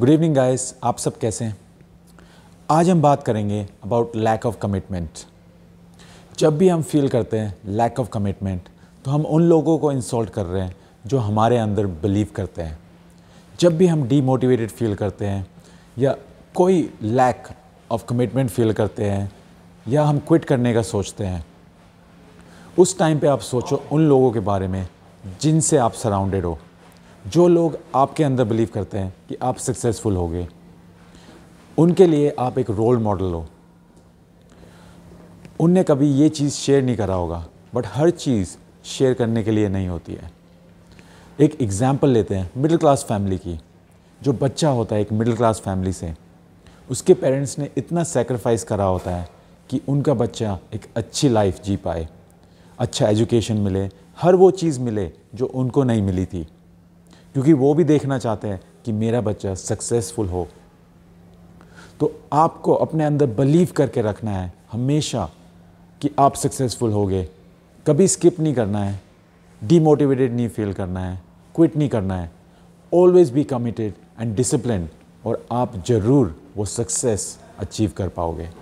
good evening guys आप सब कैसे हैं आज हम बात करेंगे अबाउट लैक ऑफ कमिटमेंट जब भी हम फील करते हैं लैक ऑफ कमिटमेंट तो हम उन लोगों को इंसल्ट कर रहे हैं जो हमारे अंदर बिलीव करते हैं जब भी हम डीमोटिवेटेड फील करते हैं या कोई लैक ऑफ कमिटमेंट फील करते हैं या हम क्विट करने का सोचते हैं उस टाइम पे आप सोचो उन लोगों के बारे में जिनसे आप सराउंडेड हो जो लोग आपके अंदर बिलीव करते हैं कि आप सक्सेसफुल हो गए उनके लिए आप एक रोल मॉडल हो उनने कभी ये चीज़ शेयर नहीं करा होगा बट हर चीज़ शेयर करने के लिए नहीं होती है एक एग्ज़ाम्पल लेते हैं मिडिल क्लास फैमिली की जो बच्चा होता है एक मिडिल क्लास फैमिली से उसके पेरेंट्स ने इतना सेक्रीफाइस करा होता है कि उनका बच्चा एक अच्छी लाइफ जी पाए अच्छा एजुकेशन मिले हर वो चीज़ मिले जो उनको नहीं मिली थी क्योंकि वो भी देखना चाहते हैं कि मेरा बच्चा सक्सेसफुल हो तो आपको अपने अंदर बिलीव करके रखना है हमेशा कि आप सक्सेसफुल होगे कभी स्किप नहीं करना है डीमोटिवेटेड नहीं फील करना है क्विट नहीं करना है always be committed and discipline और आप ज़रूर वो सक्सेस अचीव कर पाओगे